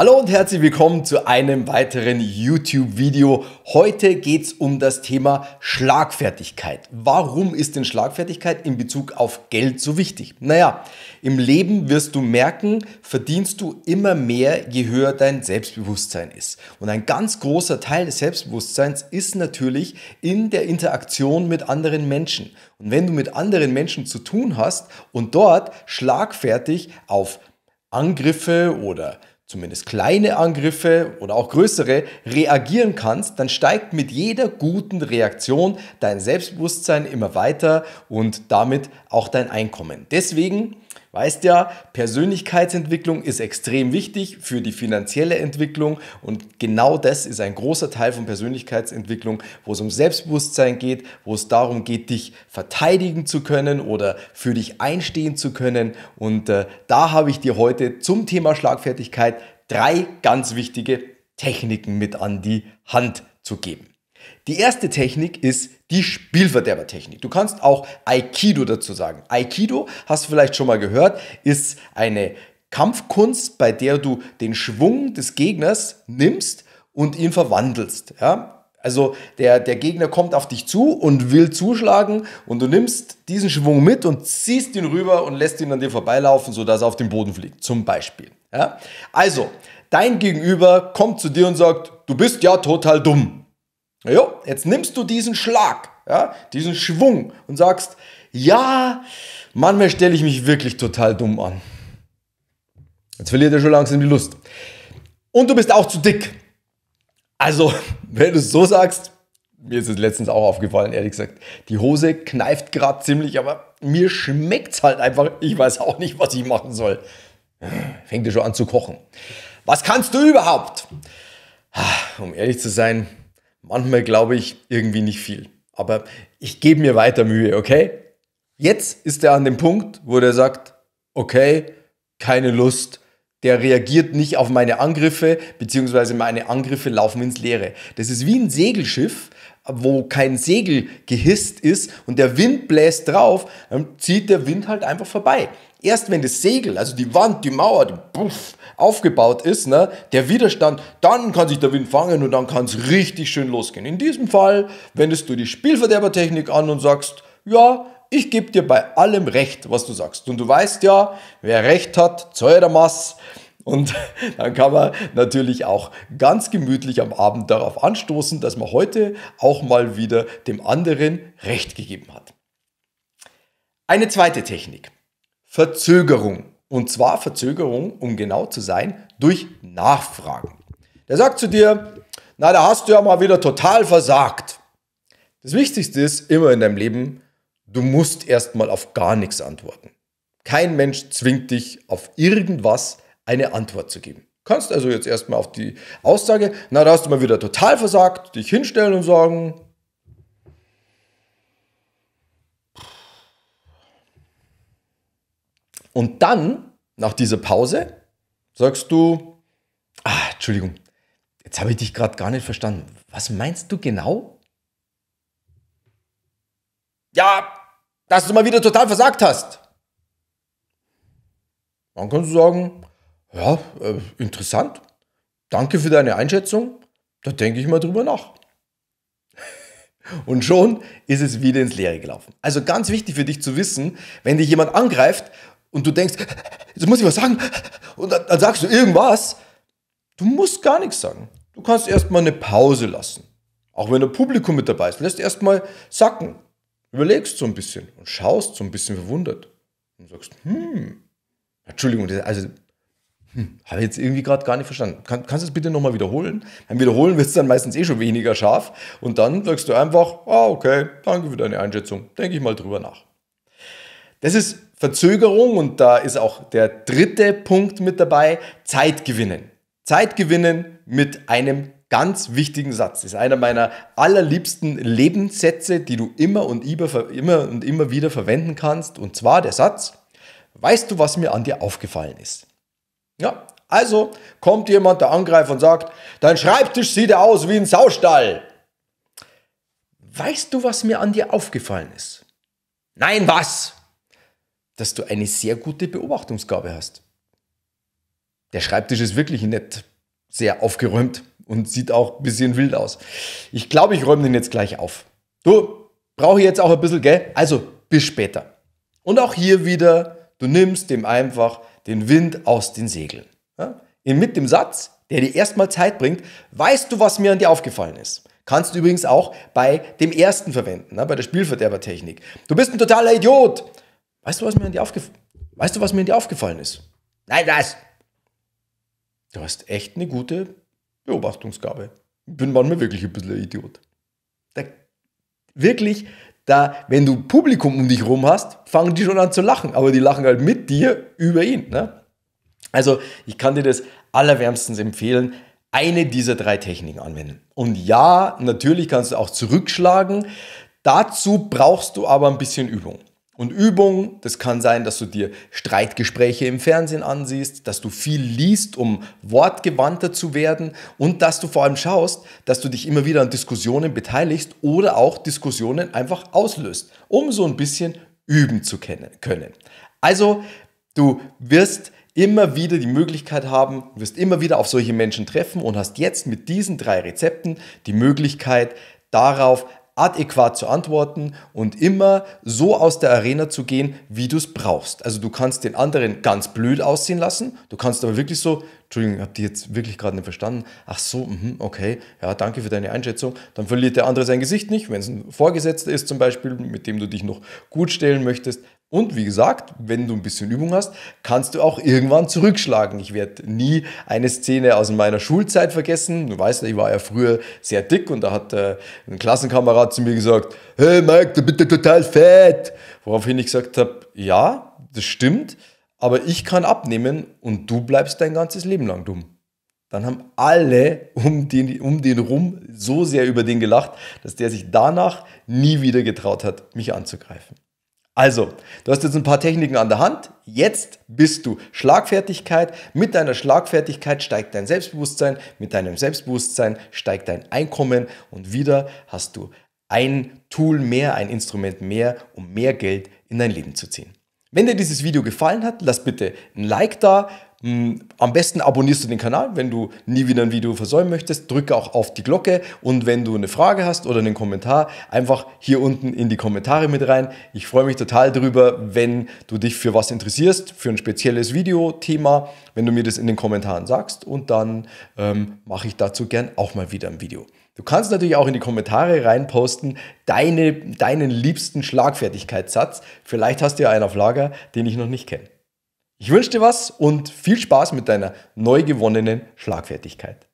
Hallo und herzlich willkommen zu einem weiteren YouTube-Video. Heute geht es um das Thema Schlagfertigkeit. Warum ist denn Schlagfertigkeit in Bezug auf Geld so wichtig? Naja, im Leben wirst du merken, verdienst du immer mehr, je höher dein Selbstbewusstsein ist. Und ein ganz großer Teil des Selbstbewusstseins ist natürlich in der Interaktion mit anderen Menschen. Und wenn du mit anderen Menschen zu tun hast und dort schlagfertig auf Angriffe oder zumindest kleine Angriffe oder auch größere reagieren kannst, dann steigt mit jeder guten Reaktion dein Selbstbewusstsein immer weiter und damit auch dein Einkommen. Deswegen Weißt ja, Persönlichkeitsentwicklung ist extrem wichtig für die finanzielle Entwicklung und genau das ist ein großer Teil von Persönlichkeitsentwicklung, wo es um Selbstbewusstsein geht, wo es darum geht, dich verteidigen zu können oder für dich einstehen zu können. Und äh, da habe ich dir heute zum Thema Schlagfertigkeit drei ganz wichtige Techniken mit an die Hand zu geben. Die erste Technik ist die Spielverderbertechnik. Du kannst auch Aikido dazu sagen. Aikido, hast du vielleicht schon mal gehört, ist eine Kampfkunst, bei der du den Schwung des Gegners nimmst und ihn verwandelst. Ja? Also der, der Gegner kommt auf dich zu und will zuschlagen und du nimmst diesen Schwung mit und ziehst ihn rüber und lässt ihn an dir vorbeilaufen, sodass er auf den Boden fliegt, zum Beispiel. Ja? Also, dein Gegenüber kommt zu dir und sagt, du bist ja total dumm. Jo, jetzt nimmst du diesen Schlag, ja, diesen Schwung und sagst, ja, manchmal stelle ich mich wirklich total dumm an. Jetzt verliert er schon langsam die Lust. Und du bist auch zu dick. Also, wenn du es so sagst, mir ist es letztens auch aufgefallen, ehrlich gesagt. Die Hose kneift gerade ziemlich, aber mir schmeckt es halt einfach. Ich weiß auch nicht, was ich machen soll. Fängt er schon an zu kochen. Was kannst du überhaupt? Ah, um ehrlich zu sein, Manchmal glaube ich irgendwie nicht viel. Aber ich gebe mir weiter Mühe, okay? Jetzt ist er an dem Punkt, wo er sagt, okay, keine Lust. Der reagiert nicht auf meine Angriffe, beziehungsweise meine Angriffe laufen ins Leere. Das ist wie ein Segelschiff, wo kein Segel gehisst ist und der Wind bläst drauf, dann zieht der Wind halt einfach vorbei. Erst wenn das Segel, also die Wand, die Mauer, die Puff, aufgebaut ist, ne, der Widerstand, dann kann sich der Wind fangen und dann kann es richtig schön losgehen. In diesem Fall wendest du die Spielverderbertechnik an und sagst, ja, ich gebe dir bei allem Recht, was du sagst. Und du weißt ja, wer Recht hat, zahlt der Mass. Und dann kann man natürlich auch ganz gemütlich am Abend darauf anstoßen, dass man heute auch mal wieder dem anderen Recht gegeben hat. Eine zweite Technik. Verzögerung. Und zwar Verzögerung, um genau zu sein, durch Nachfragen. Der sagt zu dir, na, da hast du ja mal wieder total versagt. Das Wichtigste ist immer in deinem Leben, du musst erstmal auf gar nichts antworten. Kein Mensch zwingt dich, auf irgendwas eine Antwort zu geben. Du kannst also jetzt erstmal auf die Aussage, na, da hast du mal wieder total versagt, dich hinstellen und sagen, Und dann, nach dieser Pause, sagst du, ah, Entschuldigung, jetzt habe ich dich gerade gar nicht verstanden. Was meinst du genau? Ja, dass du mal wieder total versagt hast. Dann kannst du sagen, ja, äh, interessant. Danke für deine Einschätzung. Da denke ich mal drüber nach. Und schon ist es wieder ins Leere gelaufen. Also ganz wichtig für dich zu wissen, wenn dich jemand angreift und du denkst, jetzt muss ich was sagen und dann, dann sagst du irgendwas. Du musst gar nichts sagen. Du kannst erstmal eine Pause lassen. Auch wenn der Publikum mit dabei ist, lässt erstmal sacken. Überlegst so ein bisschen und schaust so ein bisschen verwundert und sagst, hm, Entschuldigung, also hm, habe ich jetzt irgendwie gerade gar nicht verstanden. Kann, kannst du es bitte nochmal wiederholen? Beim Wiederholen wird es dann meistens eh schon weniger scharf und dann sagst du einfach, ah, okay, danke für deine Einschätzung, denke ich mal drüber nach. Das ist Verzögerung, und da ist auch der dritte Punkt mit dabei, Zeit gewinnen. Zeit gewinnen mit einem ganz wichtigen Satz. Das ist einer meiner allerliebsten Lebenssätze, die du immer und immer, und immer wieder verwenden kannst. Und zwar der Satz, weißt du, was mir an dir aufgefallen ist? Ja, also kommt jemand, der angreift und sagt, dein Schreibtisch sieht aus wie ein Saustall. Weißt du, was mir an dir aufgefallen ist? Nein, was? dass du eine sehr gute Beobachtungsgabe hast. Der Schreibtisch ist wirklich nicht sehr aufgeräumt und sieht auch ein bisschen wild aus. Ich glaube, ich räume den jetzt gleich auf. Du, brauchst jetzt auch ein bisschen, Geld, Also, bis später. Und auch hier wieder, du nimmst dem einfach den Wind aus den Segeln. Ja? Mit dem Satz, der dir erstmal Zeit bringt, weißt du, was mir an dir aufgefallen ist. Kannst du übrigens auch bei dem ersten verwenden, ne? bei der Spielverderbertechnik. Du bist ein totaler Idiot. Weißt du, was mir in dir aufgefallen Weißt du, was mir in die aufgefallen ist? Nein, das. Du hast echt eine gute Beobachtungsgabe. Bin manchmal wirklich ein bisschen ein Idiot. Da, wirklich, da, wenn du Publikum um dich rum hast, fangen die schon an zu lachen, aber die lachen halt mit dir über ihn. Ne? Also, ich kann dir das allerwärmstens empfehlen eine dieser drei Techniken anwenden. Und ja, natürlich kannst du auch zurückschlagen. Dazu brauchst du aber ein bisschen Übung. Und Übung, das kann sein, dass du dir Streitgespräche im Fernsehen ansiehst, dass du viel liest, um wortgewandter zu werden und dass du vor allem schaust, dass du dich immer wieder an Diskussionen beteiligst oder auch Diskussionen einfach auslöst, um so ein bisschen üben zu können. Also, du wirst immer wieder die Möglichkeit haben, wirst immer wieder auf solche Menschen treffen und hast jetzt mit diesen drei Rezepten die Möglichkeit, darauf adäquat zu antworten und immer so aus der Arena zu gehen, wie du es brauchst. Also du kannst den anderen ganz blöd aussehen lassen, du kannst aber wirklich so, Entschuldigung, ich habe ihr jetzt wirklich gerade nicht verstanden? Ach so, mhm, okay, ja, danke für deine Einschätzung. Dann verliert der andere sein Gesicht nicht, wenn es ein Vorgesetzter ist zum Beispiel, mit dem du dich noch gut stellen möchtest, und wie gesagt, wenn du ein bisschen Übung hast, kannst du auch irgendwann zurückschlagen. Ich werde nie eine Szene aus meiner Schulzeit vergessen. Du weißt, ja, ich war ja früher sehr dick und da hat äh, ein Klassenkamerad zu mir gesagt, hey Mike, du bist ja total fett. Woraufhin ich gesagt habe, ja, das stimmt, aber ich kann abnehmen und du bleibst dein ganzes Leben lang dumm. Dann haben alle um den, um den rum so sehr über den gelacht, dass der sich danach nie wieder getraut hat, mich anzugreifen. Also, du hast jetzt ein paar Techniken an der Hand. Jetzt bist du Schlagfertigkeit. Mit deiner Schlagfertigkeit steigt dein Selbstbewusstsein. Mit deinem Selbstbewusstsein steigt dein Einkommen. Und wieder hast du ein Tool mehr, ein Instrument mehr, um mehr Geld in dein Leben zu ziehen. Wenn dir dieses Video gefallen hat, lass bitte ein Like da hm, am besten abonnierst du den Kanal, wenn du nie wieder ein Video versäumen möchtest. Drücke auch auf die Glocke und wenn du eine Frage hast oder einen Kommentar, einfach hier unten in die Kommentare mit rein. Ich freue mich total drüber, wenn du dich für was interessierst, für ein spezielles Videothema, wenn du mir das in den Kommentaren sagst und dann ähm, mache ich dazu gern auch mal wieder ein Video. Du kannst natürlich auch in die Kommentare reinposten deine, deinen liebsten Schlagfertigkeitssatz. Vielleicht hast du ja einen auf Lager, den ich noch nicht kenne. Ich wünsche dir was und viel Spaß mit deiner neu gewonnenen Schlagfertigkeit.